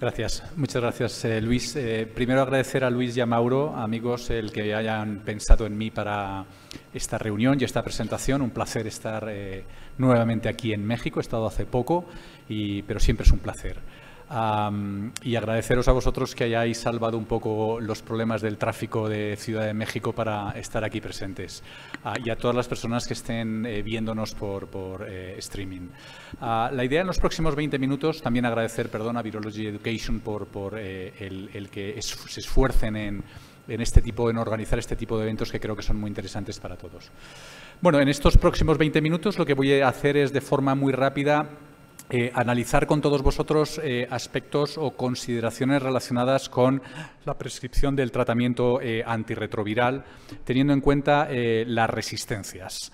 Gracias, muchas gracias eh, Luis. Eh, primero agradecer a Luis y a Mauro, amigos, el que hayan pensado en mí para esta reunión y esta presentación. Un placer estar eh, nuevamente aquí en México, he estado hace poco, y, pero siempre es un placer y agradeceros a vosotros que hayáis salvado un poco los problemas del tráfico de Ciudad de México para estar aquí presentes ah, y a todas las personas que estén eh, viéndonos por, por eh, streaming. Ah, la idea en los próximos 20 minutos, también agradecer perdón, a Virology Education por, por eh, el, que se esfuercen en, en este tipo, en organizar este tipo de eventos que creo que son muy interesantes para todos. Bueno, en estos próximos 20 minutos lo que voy a hacer es de forma muy rápida eh, analizar con todos vosotros eh, aspectos o consideraciones relacionadas con la prescripción del tratamiento eh, antirretroviral, teniendo en cuenta las resistencias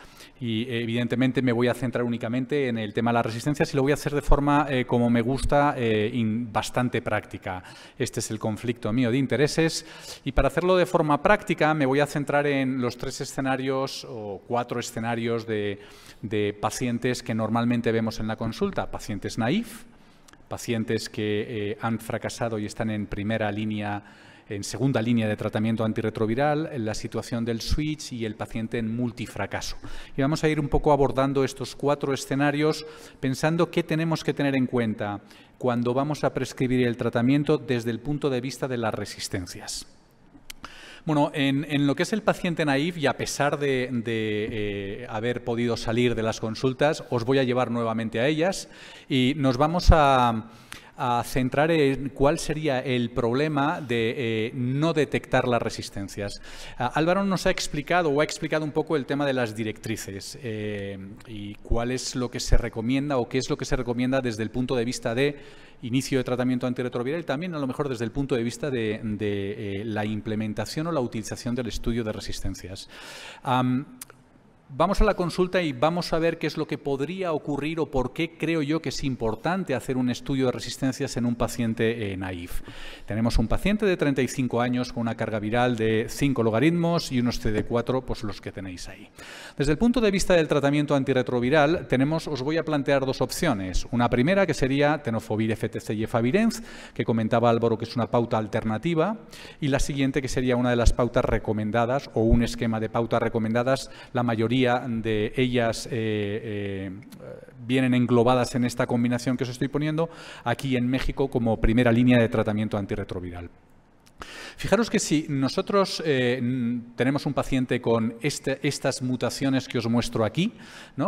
y evidentemente me voy a centrar únicamente en el tema de las resistencias y lo voy a hacer de forma, eh, como me gusta, eh, bastante práctica. Este es el conflicto mío de intereses y para hacerlo de forma práctica me voy a centrar en los tres escenarios o cuatro escenarios de, pacientes que normalmente vemos en la consulta. Pacientes naif, pacientes que eh, han fracasado y están en primera línea en segunda línea de tratamiento antirretroviral, la situación del switch y el paciente en multifracaso. Y vamos a ir un poco abordando estos cuatro escenarios pensando qué tenemos que tener en cuenta cuando vamos a prescribir el tratamiento desde el punto de vista de las resistencias. Bueno, en, lo que es el paciente naive, y a pesar de, eh, haber podido salir de las consultas, os voy a llevar nuevamente a ellas y nos vamos a centrar en cuál sería el problema de eh, no detectar las resistencias. Ah, Álvaro nos ha explicado o ha explicado un poco el tema de las directrices eh, y cuál es lo que se recomienda o qué es lo que se recomienda desde el punto de vista de inicio de tratamiento antirretroviral también a lo mejor desde el punto de vista de, eh, la implementación o la utilización del estudio de resistencias. Vamos a la consulta y vamos a ver qué es lo que podría ocurrir o por qué creo yo que es importante hacer un estudio de resistencias en un paciente eh, naif. Tenemos un paciente de 35 años con una carga viral de 5 logaritmos y unos CD4, pues los que tenéis ahí. Desde el punto de vista del tratamiento antirretroviral, tenemos, os voy a plantear dos opciones. Una primera que sería tenofovir FTC y efavirenz, que comentaba Álvaro que es una pauta alternativa, y la siguiente que sería una de las pautas recomendadas o un esquema de pautas recomendadas, la mayoría de ellas eh, eh, vienen englobadas en esta combinación que os estoy poniendo aquí en México como primera línea de tratamiento antirretroviral. Fijaros que si nosotros eh, tenemos un paciente con este, estas mutaciones que os muestro aquí,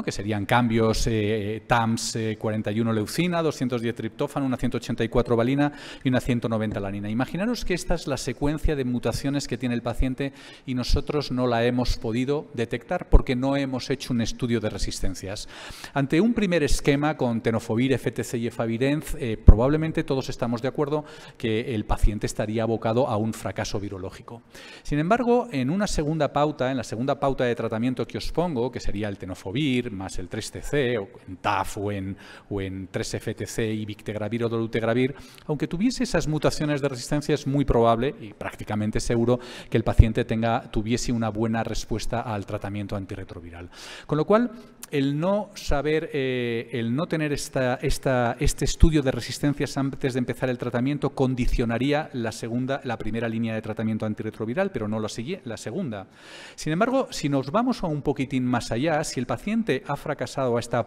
que serían cambios eh, TAMS 41 eh, leucina, 210 triptófano, una 184 valina y una 190 lanina. Imaginaros que esta es la secuencia de mutaciones que tiene el paciente y nosotros no la hemos podido detectar porque no hemos hecho un estudio de resistencias. Ante un primer esquema con tenofovir, FTC y efavirenz, probablemente todos estamos de acuerdo que el paciente estaría abocado a un fracaso virológico. Sin embargo, en una segunda pauta, en la segunda pauta de tratamiento que os pongo, que sería el tenofovir más el 3TC, o en TAF o en, o en 3FTC y Victegravir o Dolutegravir, aunque tuviese esas mutaciones de resistencia, es muy probable y prácticamente seguro que el paciente tenga, tuviese una buena respuesta al tratamiento antirretroviral. Con lo cual, el no saber, eh, el no tener esta, esta, este estudio de resistencias antes de empezar el tratamiento condicionaría la segunda, la primera línea de tratamiento antirretroviral, pero no la, la segunda. Sin embargo, si nos vamos a un poquitín más allá, si el paciente ha fracasado a esta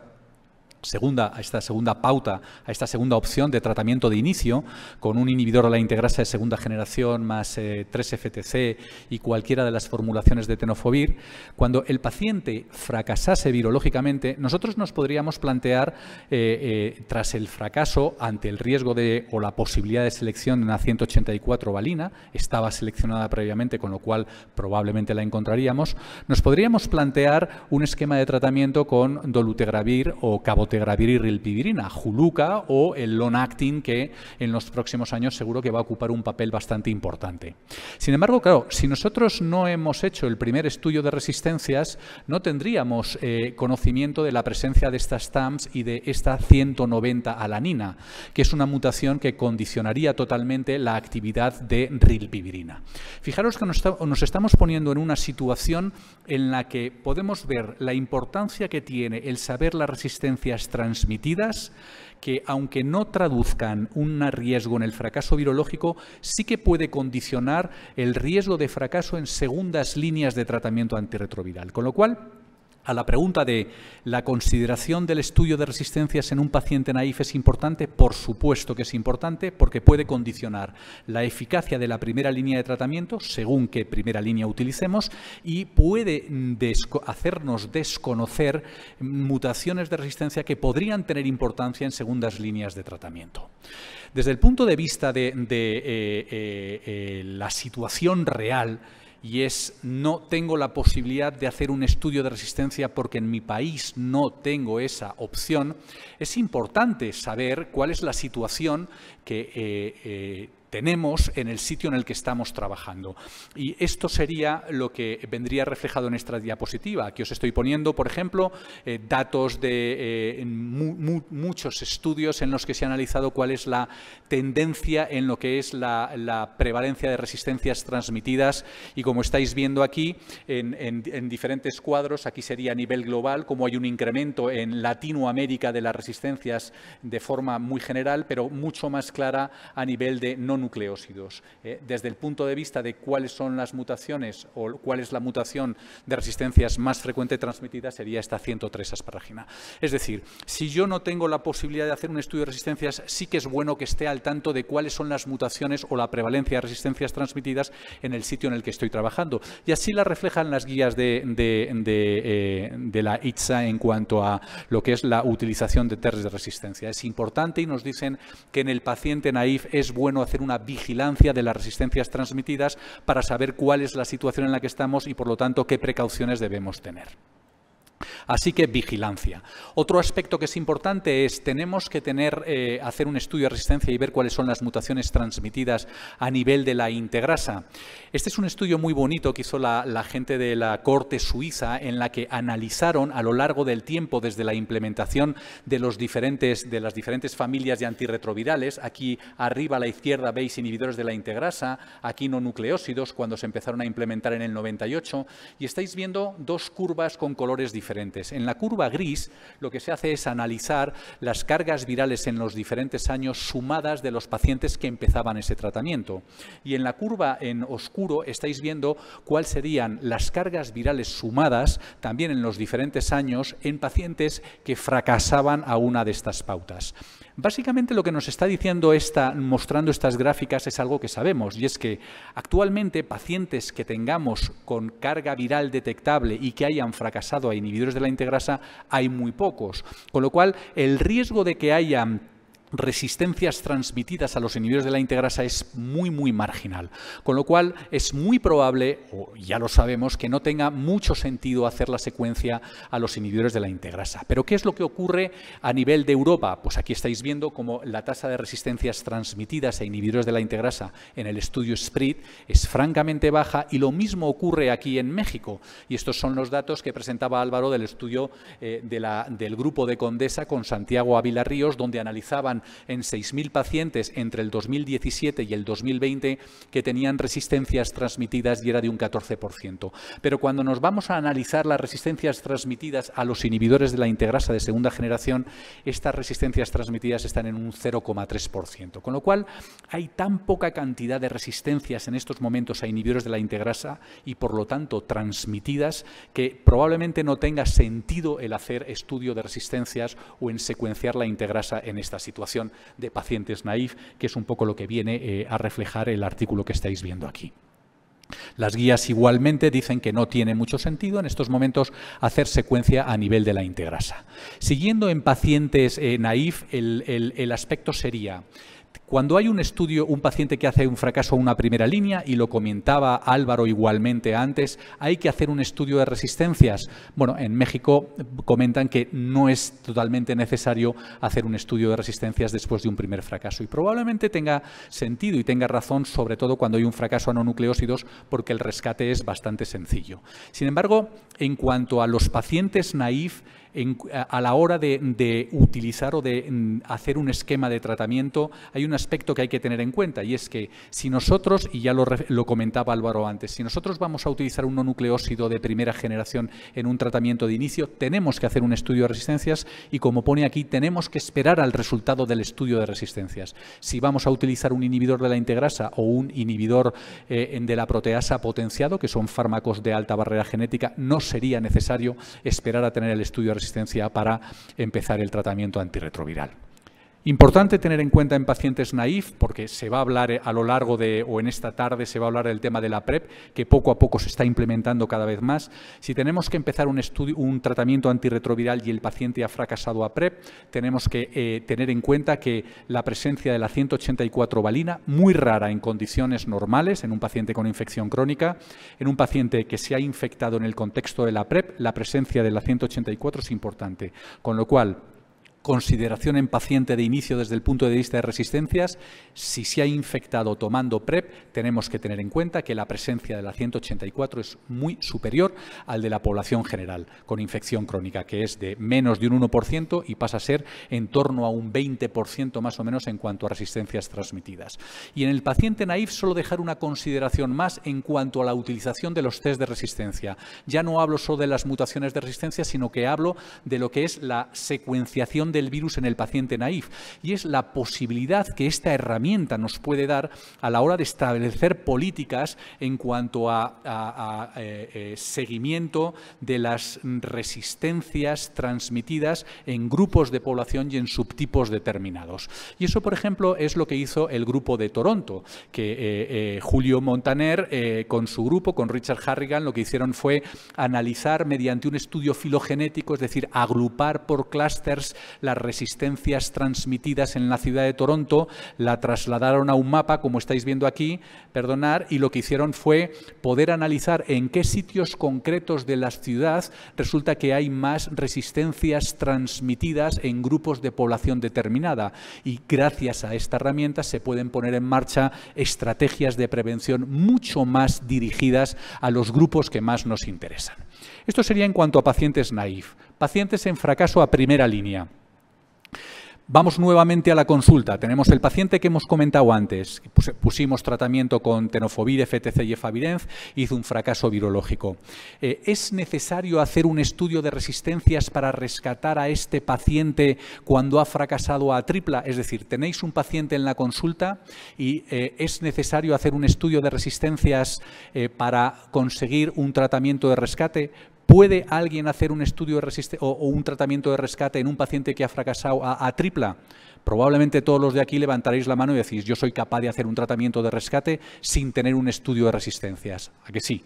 segunda, a esta segunda pauta, a esta segunda opción de tratamiento de inicio, con un inhibidor a la integrasa de segunda generación más 3FTC eh, y cualquiera de las formulaciones de tenofovir, cuando el paciente fracasase virológicamente, nosotros nos podríamos plantear, eh, eh, tras el fracaso, ante el riesgo de o la posibilidad de selección de una 184 valina, estaba seleccionada previamente, con lo cual probablemente la encontraríamos, nos podríamos plantear un esquema de tratamiento con dolutegravir o cabotegravir Rilpivirina, Juluca, o el Lonactin que en los próximos años seguro que va a ocupar un papel bastante importante. Sin embargo, claro, si nosotros no hemos hecho el primer estudio de resistencias, no tendríamos eh, conocimiento de la presencia de estas TAMs y de esta 190 alanina, que es una mutación que condicionaría totalmente la actividad de rilpivirina. Fijaros que nos estamos poniendo en una situación en la que podemos ver la importancia que tiene el saber las resistencias transmitidas que, aunque no traduzcan un riesgo en el fracaso virológico, sí que puede condicionar el riesgo de fracaso en segundas líneas de tratamiento antirretroviral. Con lo cual, a la pregunta de ¿la consideración del estudio de resistencias en un paciente naif es importante? Por supuesto que es importante porque puede condicionar la eficacia de la primera línea de tratamiento según qué primera línea utilicemos y puede hacernos desconocer mutaciones de resistencia que podrían tener importancia en segundas líneas de tratamiento. Desde el punto de vista de, eh, eh, eh, la situación real, y es no tengo la posibilidad de hacer un estudio de resistencia porque en mi país no tengo esa opción, es importante saber cuál es la situación que eh, eh, tenemos en el sitio en el que estamos trabajando. Y esto sería lo que vendría reflejado en esta diapositiva. Aquí os estoy poniendo, por ejemplo, eh, datos de eh, muchos estudios en los que se ha analizado cuál es la tendencia en lo que es la, prevalencia de resistencias transmitidas. Y como estáis viendo aquí, en, en, diferentes cuadros, aquí sería a nivel global, como hay un incremento en Latinoamérica de las resistencias de forma muy general, pero mucho más clara a nivel de no nucleósidos. Eh, desde el punto de vista de cuáles son las mutaciones o cuál es la mutación de resistencias más frecuente transmitida sería esta 103 asparagina. Es decir, si yo no tengo la posibilidad de hacer un estudio de resistencias, sí que es bueno que esté al tanto de cuáles son las mutaciones o la prevalencia de resistencias transmitidas en el sitio en el que estoy trabajando. Y así la reflejan las guías de, eh, la ITSA en cuanto a lo que es la utilización de terres de resistencia. Es importante y nos dicen que en el paciente naif es bueno hacer un una vigilancia de las resistencias transmitidas para saber cuál es la situación en la que estamos y, por lo tanto, qué precauciones debemos tener. Así que vigilancia. Otro aspecto que es importante es tenemos que tener, eh, hacer un estudio de resistencia y ver cuáles son las mutaciones transmitidas a nivel de la integrasa. Este es un estudio muy bonito que hizo la, gente de la corte suiza en la que analizaron a lo largo del tiempo desde la implementación de, los diferentes, de las diferentes familias de antirretrovirales. Aquí arriba a la izquierda veis inhibidores de la integrasa, aquí no nucleósidos cuando se empezaron a implementar en el 98 y estáis viendo dos curvas con colores diferentes en la curva gris lo que se hace es analizar las cargas virales en los diferentes años sumadas de los pacientes que empezaban ese tratamiento. Y en la curva en oscuro estáis viendo cuáles serían las cargas virales sumadas también en los diferentes años en pacientes que fracasaban a una de estas pautas. Básicamente lo que nos está diciendo esta, mostrando estas gráficas es algo que sabemos, y es que actualmente pacientes que tengamos con carga viral detectable y que hayan fracasado a inhibidores de la integrasa hay muy pocos, con lo cual el riesgo de que hayan resistencias transmitidas a los inhibidores de la integrasa es muy muy marginal, con lo cual es muy probable, o ya lo sabemos, que no tenga mucho sentido hacer la secuencia a los inhibidores de la integrasa. Pero ¿qué es lo que ocurre a nivel de Europa? Pues aquí estáis viendo como la tasa de resistencias transmitidas a inhibidores de la integrasa en el estudio SPRIT es francamente baja y lo mismo ocurre aquí en México. Y estos son los datos que presentaba Álvaro del estudio eh, de la, del grupo de Condesa con Santiago Ávila Ríos, donde analizaban en 6.000 pacientes entre el 2017 y el 2020 que tenían resistencias transmitidas y era de un 14%. Pero cuando nos vamos a analizar las resistencias transmitidas a los inhibidores de la integrasa de segunda generación, estas resistencias transmitidas están en un 0,3%. Con lo cual, hay tan poca cantidad de resistencias en estos momentos a inhibidores de la integrasa y, por lo tanto, transmitidas, que probablemente no tenga sentido el hacer estudio de resistencias o en secuenciar la integrasa en esta situación de pacientes naif, que es un poco lo que viene eh, a reflejar el artículo que estáis viendo aquí. Las guías igualmente dicen que no tiene mucho sentido en estos momentos hacer secuencia a nivel de la integrasa. Siguiendo en pacientes eh, naif, el aspecto sería cuando hay un estudio, un paciente que hace un fracaso a una primera línea, y lo comentaba Álvaro igualmente antes, hay que hacer un estudio de resistencias. Bueno, en México comentan que no es totalmente necesario hacer un estudio de resistencias después de un primer fracaso. Y probablemente tenga sentido y tenga razón, sobre todo cuando hay un fracaso a no nucleósidos, porque el rescate es bastante sencillo. Sin embargo, en cuanto a los pacientes naif, a, la hora de, utilizar o de mm, hacer un esquema de tratamiento, hay un aspecto que hay que tener en cuenta y es que si nosotros, y ya lo, comentaba Álvaro antes, si nosotros vamos a utilizar un nucleósido de primera generación en un tratamiento de inicio, tenemos que hacer un estudio de resistencias y como pone aquí, tenemos que esperar al resultado del estudio de resistencias. Si vamos a utilizar un inhibidor de la integrasa o un inhibidor eh, de la proteasa potenciado, que son fármacos de alta barrera genética, no sería necesario esperar a tener el estudio de resistencia para empezar el tratamiento antirretroviral. Importante tener en cuenta en pacientes naif, porque se va a hablar a lo largo de, o en esta tarde se va a hablar del tema de la PrEP, que poco a poco se está implementando cada vez más. Si tenemos que empezar un, estudio, un tratamiento antirretroviral y el paciente ha fracasado a PrEP, tenemos que eh, tener en cuenta que la presencia de la 184 valina, muy rara en condiciones normales, en un paciente con infección crónica, en un paciente que se ha infectado en el contexto de la PrEP, la presencia de la 184 es importante. Con lo cual, consideración en paciente de inicio desde el punto de vista de resistencias. Si se ha infectado tomando PrEP, tenemos que tener en cuenta que la presencia de la 184 es muy superior al de la población general con infección crónica, que es de menos de un 1% y pasa a ser en torno a un 20% más o menos en cuanto a resistencias transmitidas. Y en el paciente naif solo dejar una consideración más en cuanto a la utilización de los test de resistencia. Ya no hablo solo de las mutaciones de resistencia, sino que hablo de lo que es la secuenciación de el virus en el paciente naif y es la posibilidad que esta herramienta nos puede dar a la hora de establecer políticas en cuanto a, eh, eh, seguimiento de las resistencias transmitidas en grupos de población y en subtipos determinados. Y eso, por ejemplo, es lo que hizo el grupo de Toronto, que eh, Julio Montaner, con su grupo, con Richard Harrigan, lo que hicieron fue analizar mediante un estudio filogenético, es decir, agrupar por clústeres las resistencias transmitidas en la ciudad de Toronto, la trasladaron a un mapa, como estáis viendo aquí, perdonar, y lo que hicieron fue poder analizar en qué sitios concretos de la ciudad resulta que hay más resistencias transmitidas en grupos de población determinada. Y gracias a esta herramienta se pueden poner en marcha estrategias de prevención mucho más dirigidas a los grupos que más nos interesan. Esto sería en cuanto a pacientes naif, pacientes en fracaso a primera línea. Vamos nuevamente a la consulta. Tenemos el paciente que hemos comentado antes. Pusimos tratamiento con tenofovir, FTC y efavirenz. Hizo un fracaso virológico. Eh, ¿Es necesario hacer un estudio de resistencias para rescatar a este paciente cuando ha fracasado a tripla? Es decir, tenéis un paciente en la consulta y eh, es necesario hacer un estudio de resistencias eh, para conseguir un tratamiento de rescate. ¿Puede alguien hacer un estudio o, un tratamiento de rescate en un paciente que ha fracasado a, tripla? Probablemente todos los de aquí levantaréis la mano y decís, yo soy capaz de hacer un tratamiento de rescate sin tener un estudio de resistencias. ¿A que sí?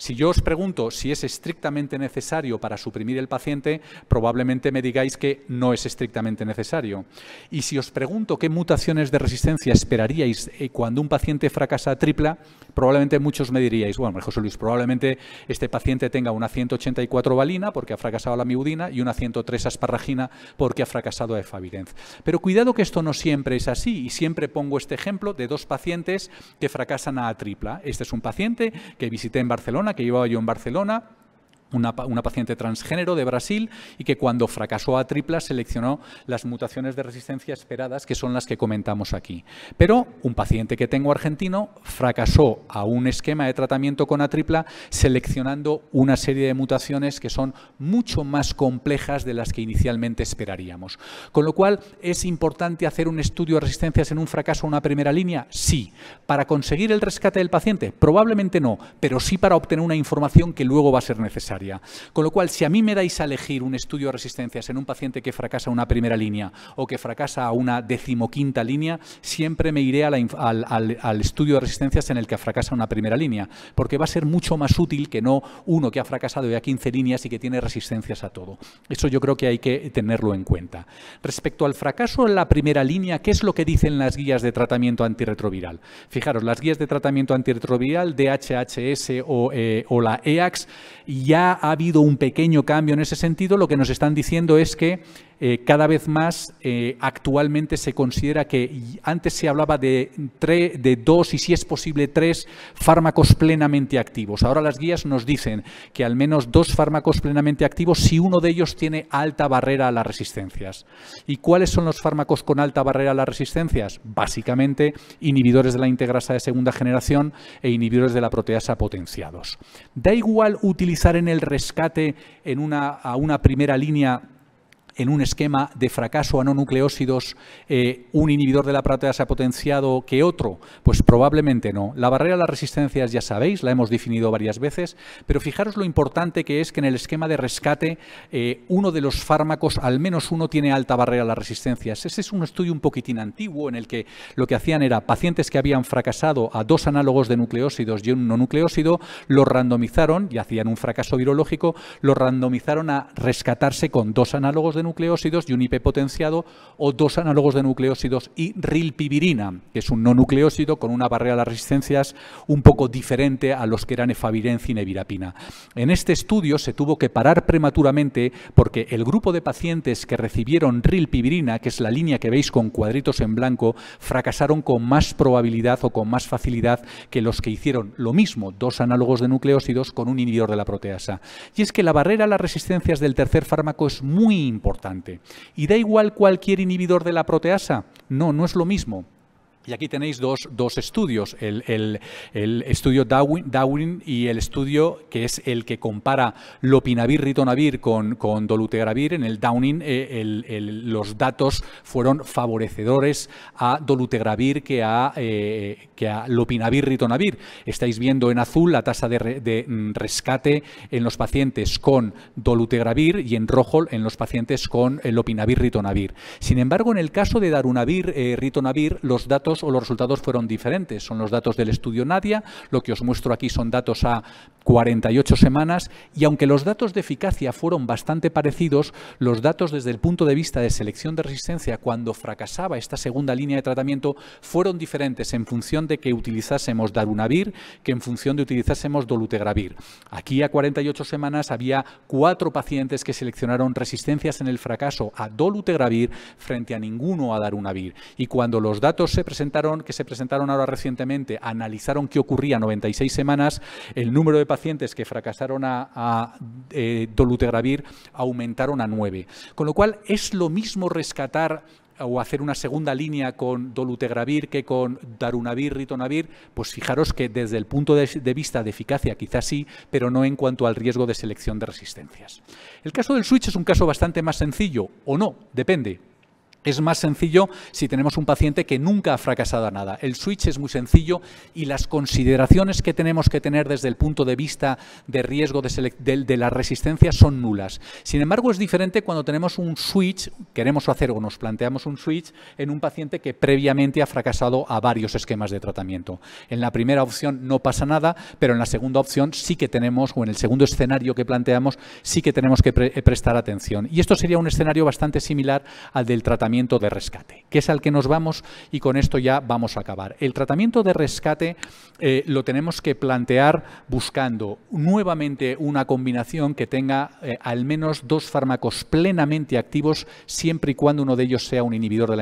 Si yo os pregunto si es estrictamente necesario para suprimir el paciente, probablemente me digáis que no es estrictamente necesario. Y si os pregunto qué mutaciones de resistencia esperaríais eh, cuando un paciente fracasa a tripla, probablemente muchos me diríais, bueno, José Luis, probablemente este paciente tenga una 184 valina porque ha fracasado la miudina y una 103 asparragina porque ha fracasado a efavirenz. Pero cuidado que esto no siempre es así y siempre pongo este ejemplo de dos pacientes que fracasan a tripla. Este es un paciente que visité en Barcelona que llevaba yo en Barcelona, una, paciente transgénero de Brasil y que cuando fracasó a tripla seleccionó las mutaciones de resistencia esperadas, que son las que comentamos aquí. Pero un paciente que tengo argentino fracasó a un esquema de tratamiento con a tripla seleccionando una serie de mutaciones que son mucho más complejas de las que inicialmente esperaríamos. Con lo cual, ¿es importante hacer un estudio de resistencias en un fracaso a una primera línea? Sí. ¿Para conseguir el rescate del paciente? Probablemente no, pero sí para obtener una información que luego va a ser necesaria. Con lo cual, si a mí me dais a elegir un estudio de resistencias en un paciente que fracasa una primera línea o que fracasa a una decimoquinta línea, siempre me iré al, estudio de resistencias en el que fracasa una primera línea, porque va a ser mucho más útil que no uno que ha fracasado ya 15 líneas y que tiene resistencias a todo. Eso yo creo que hay que tenerlo en cuenta. Respecto al fracaso en la primera línea, ¿qué es lo que dicen las guías de tratamiento antirretroviral? Fijaros, las guías de tratamiento antirretroviral, DHHS o, eh, o la EAX, ya ha habido un pequeño cambio en ese sentido, lo que nos están diciendo es que eh, cada vez más eh, actualmente se considera que antes se hablaba de, dos y si es posible tres fármacos plenamente activos. Ahora las guías nos dicen que al menos dos fármacos plenamente activos si uno de ellos tiene alta barrera a las resistencias. ¿Y cuáles son los fármacos con alta barrera a las resistencias? Básicamente inhibidores de la integrasa de segunda generación e inhibidores de la proteasa potenciados. Da igual utilizar en el rescate en a una primera línea en un esquema de fracaso a no nucleósidos, eh, un inhibidor de la ha potenciado que otro? Pues probablemente no. La barrera a las resistencias ya sabéis, la hemos definido varias veces, pero fijaros lo importante que es que en el esquema de rescate eh, uno de los fármacos, al menos uno, tiene alta barrera a las resistencias. Ese es un estudio un poquitín antiguo en el que lo que hacían era pacientes que habían fracasado a dos análogos de nucleósidos y un no nucleósido, los randomizaron y hacían un fracaso virológico, los randomizaron a rescatarse con dos análogos de nucleósidos y un IP potenciado o dos análogos de nucleósidos y rilpivirina, que es un no nucleósido con una barrera de las resistencias un poco diferente a los que eran efavirencina y virapina. En este estudio se tuvo que parar prematuramente porque el grupo de pacientes que recibieron rilpivirina, que es la línea que veis con cuadritos en blanco, fracasaron con más probabilidad o con más facilidad que los que hicieron lo mismo, dos análogos de nucleósidos con un inhibidor de la proteasa. Y es que la barrera a las resistencias del tercer fármaco es muy importante ¿Y da igual cualquier inhibidor de la proteasa? No, no es lo mismo. Y aquí tenéis dos, estudios, el, estudio Downing y el estudio que es el que compara lopinavir, ritonavir con, con dolutegravir. En el Downing eh, los datos fueron favorecedores a dolutegravir que a, eh, que a lopinavir, ritonavir. Estáis viendo en azul la tasa de, mm, rescate en los pacientes con dolutegravir y en rojo en los pacientes con eh, lopinavir, ritonavir. Sin embargo, en el caso de darunavir, ritonavir, los datos o los resultados fueron diferentes. Son los datos del estudio Nadia, lo que os muestro aquí son datos a 48 semanas y aunque los datos de eficacia fueron bastante parecidos, los datos desde el punto de vista de selección de resistencia cuando fracasaba esta segunda línea de tratamiento fueron diferentes en función de que utilizásemos darunavir que en función de utilizásemos dolutegravir. Aquí a 48 semanas había cuatro pacientes que seleccionaron resistencias en el fracaso a dolutegravir frente a ninguno a darunavir y cuando los datos se presentaron que se presentaron ahora recientemente analizaron qué ocurría 96 semanas, el número de pacientes que fracasaron a, eh, dolutegravir aumentaron a 9. Con lo cual, es lo mismo rescatar o hacer una segunda línea con dolutegravir que con darunavir, ritonavir, pues fijaros que desde el punto de vista de eficacia quizás sí, pero no en cuanto al riesgo de selección de resistencias. El caso del switch es un caso bastante más sencillo, o no, depende. Es más sencillo si tenemos un paciente que nunca ha fracasado a nada. El switch es muy sencillo y las consideraciones que tenemos que tener desde el punto de vista de riesgo de, la resistencia son nulas. Sin embargo, es diferente cuando tenemos un switch, queremos hacer o nos planteamos un switch en un paciente que previamente ha fracasado a varios esquemas de tratamiento. En la primera opción no pasa nada, pero en la segunda opción sí que tenemos, o en el segundo escenario que planteamos, sí que tenemos que prestar atención. Y esto sería un escenario bastante similar al del tratamiento de rescate, que es al que nos vamos y con esto ya vamos a acabar. El tratamiento de rescate eh, lo tenemos que plantear buscando nuevamente una combinación que tenga eh, al menos dos fármacos plenamente activos, siempre y cuando uno de ellos sea un inhibidor de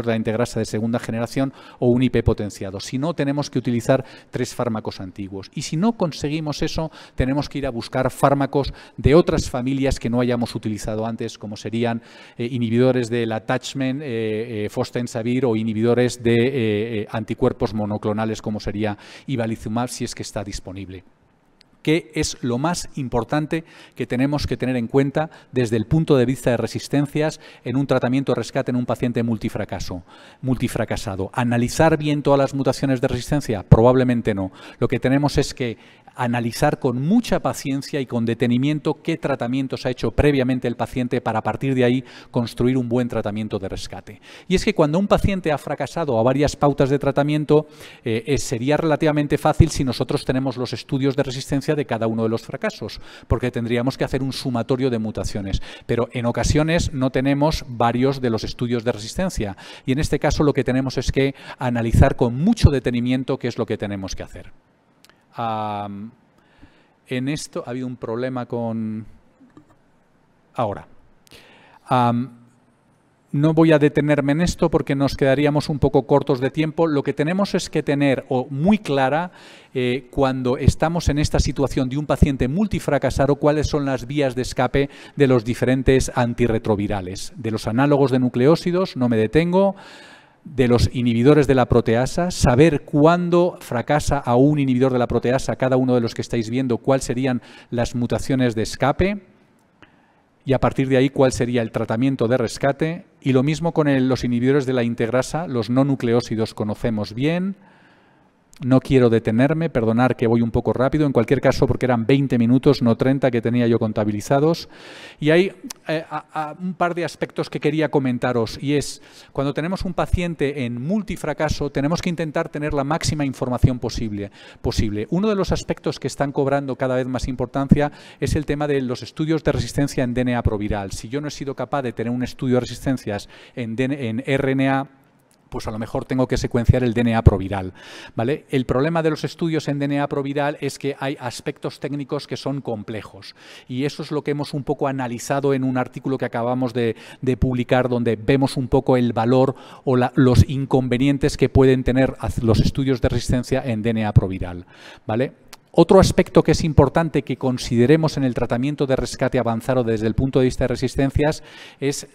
la, integrasa de segunda generación o un IP potenciado. Si no, tenemos que utilizar tres fármacos antiguos. Y si no conseguimos eso, tenemos que ir a buscar fármacos de otras familias que no hayamos utilizado antes, como serían eh, inhibidores de el attachment eh, eh fostensavir o inhibidores de eh, eh, anticuerpos monoclonales como sería ibalizumab si es que está disponible ¿Qué es lo más importante que tenemos que tener en cuenta desde el punto de vista de resistencias en un tratamiento de rescate en un paciente multifracaso, multifracasado. ¿Analizar bien todas las mutaciones de resistencia? Probablemente no. Lo que tenemos es que analizar con mucha paciencia y con detenimiento qué tratamientos ha hecho previamente el paciente para a partir de ahí construir un buen tratamiento de rescate. Y es que cuando un paciente ha fracasado a varias pautas de tratamiento, eh, eh, sería relativamente fácil si nosotros tenemos los estudios de resistencia de cada uno de los fracasos, porque tendríamos que hacer un sumatorio de mutaciones. Pero en ocasiones no tenemos varios de los estudios de resistencia. Y en este caso lo que tenemos es que analizar con mucho detenimiento qué es lo que tenemos que hacer en esto ha habido un problema con... Ahora. no voy a detenerme en esto porque nos quedaríamos un poco cortos de tiempo. Lo que tenemos es que tener muy clara eh, cuando estamos en esta situación de un paciente multifracasado cuáles son las vías de escape de los diferentes antirretrovirales. De los análogos de nucleósidos no me detengo de los inhibidores de la proteasa, saber cuándo fracasa a un inhibidor de la proteasa, cada uno de los que estáis viendo, cuáles serían las mutaciones de escape y a partir de ahí cuál sería el tratamiento de rescate. Y lo mismo con los inhibidores de la integrasa, los no nucleósidos conocemos bien, no quiero detenerme, perdonar que voy un poco rápido, en cualquier caso porque eran 20 minutos, no 30 que tenía yo contabilizados. Y hay eh, un par de aspectos que quería comentaros y es, cuando tenemos un paciente en multifracaso, tenemos que intentar tener la máxima información posible. posible. Uno de los aspectos que están cobrando cada vez más importancia es el tema de los estudios de resistencia en DNA proviral. Si yo no he sido capaz de tener un estudio de resistencias en, en RNA, pues a lo mejor tengo que secuenciar el DNA proviral. ¿vale? El problema de los estudios en DNA proviral es que hay aspectos técnicos que son complejos y eso es lo que hemos un poco analizado en un artículo que acabamos de, publicar donde vemos un poco el valor o los inconvenientes que pueden tener los estudios de resistencia en DNA proviral. ¿vale? Otro aspecto que es importante que consideremos en el tratamiento de rescate avanzado desde el punto de vista de resistencias es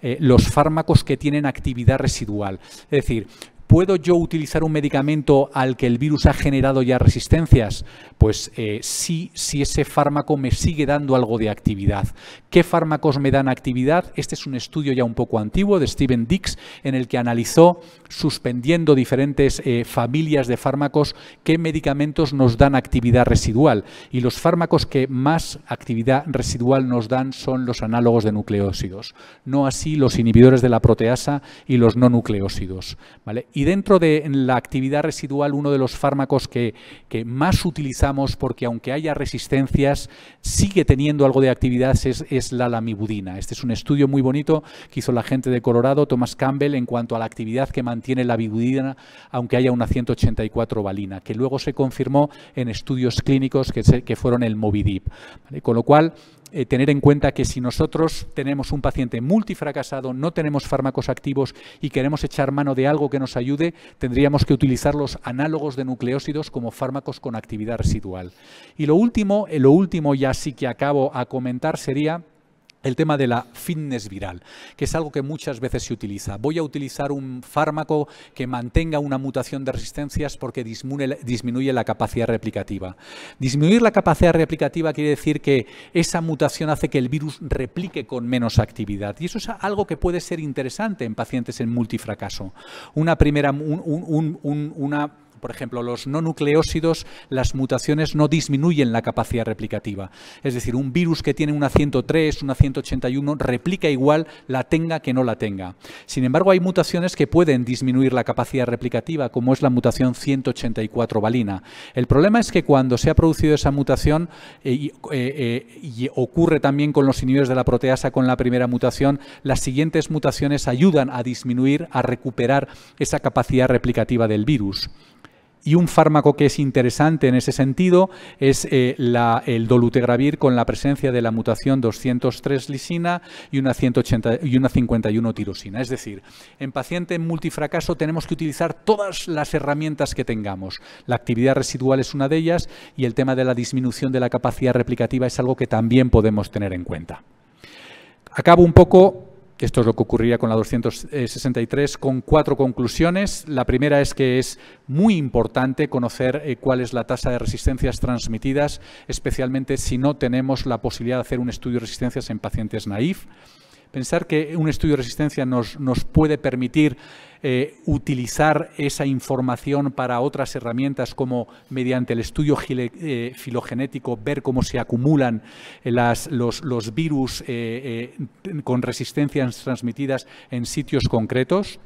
eh, los fármacos que tienen actividad residual. Es decir, ¿Puedo yo utilizar un medicamento al que el virus ha generado ya resistencias? pues eh, sí, si ese fármaco me sigue dando algo de actividad. ¿Qué fármacos me dan actividad? Este es un estudio ya un poco antiguo de Steven Dix, en el que analizó, suspendiendo diferentes eh, familias de fármacos, qué medicamentos nos dan actividad residual. Y los fármacos que más actividad residual nos dan son los análogos de nucleósidos, no así los inhibidores de la proteasa y los no nucleósidos. ¿vale? Y dentro de la actividad residual, uno de los fármacos que, que más utilizamos porque aunque haya resistencias, sigue teniendo algo de actividad, es, la lamibudina. Este es un estudio muy bonito que hizo la gente de Colorado, Thomas Campbell, en cuanto a la actividad que mantiene la lamibudina, aunque haya una 184 valina, que luego se confirmó en estudios clínicos que, que fueron el Movidip. Con lo cual, eh, tener en cuenta que si nosotros tenemos un paciente multifracasado, no tenemos fármacos activos y queremos echar mano de algo que nos ayude, tendríamos que utilizar los análogos de nucleósidos como fármacos con actividad residual. Y lo último, eh, lo último ya sí que acabo a comentar sería el tema de la fitness viral, que es algo que muchas veces se utiliza. Voy a utilizar un fármaco que mantenga una mutación de resistencias porque disminuye la capacidad replicativa. Disminuir la capacidad replicativa quiere decir que esa mutación hace que el virus replique con menos actividad. Y eso es algo que puede ser interesante en pacientes en multifracaso. Una primera, una por ejemplo, los no nucleósidos, las mutaciones no disminuyen la capacidad replicativa. Es decir, un virus que tiene una 103, una 181, replica igual, la tenga que no la tenga. Sin embargo, hay mutaciones que pueden disminuir la capacidad replicativa, como es la mutación 184 valina. El problema es que cuando se ha producido esa mutación, eh, eh, eh, y ocurre también con los inhibidores de la proteasa con la primera mutación, las siguientes mutaciones ayudan a disminuir, a recuperar esa capacidad replicativa del virus. Y un fármaco que es interesante en ese sentido es eh, el dolutegravir con la presencia de la mutación 203 lisina y una, 180, y una 51 tirosina. Es decir, en paciente multifracaso tenemos que utilizar todas las herramientas que tengamos. La actividad residual es una de ellas y el tema de la disminución de la capacidad replicativa es algo que también podemos tener en cuenta. Acabo un poco esto es lo que ocurría con la 263, con cuatro conclusiones. La primera es que es muy importante conocer eh, cuál es la tasa de resistencias transmitidas, especialmente si no tenemos la posibilidad de hacer un estudio de resistencias en pacientes naif. Pensar que un estudio de resistencia nos, puede permitir eh, utilizar esa información para otras herramientas como mediante el estudio eh, filogenético, ver cómo se acumulan eh, los, virus con resistencias transmitidas en sitios concretos.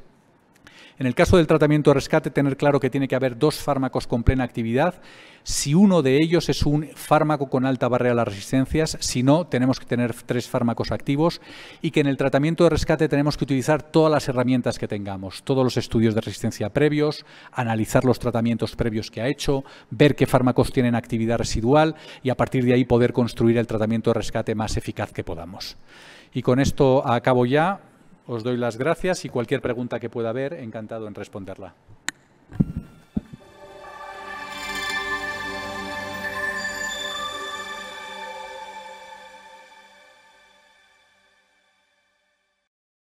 En el caso del tratamiento de rescate, tener claro que tiene que haber dos fármacos con plena actividad. Si uno de ellos es un fármaco con alta barrera a las resistencias, si no, tenemos que tener tres fármacos activos y que en el tratamiento de rescate tenemos que utilizar todas las herramientas que tengamos, todos los estudios de resistencia previos, analizar los tratamientos previos que ha hecho, ver qué fármacos tienen actividad residual y a partir de ahí poder construir el tratamiento de rescate más eficaz que podamos. Y con esto acabo ya. Os doy las gracias y cualquier pregunta que pueda haber, encantado en responderla.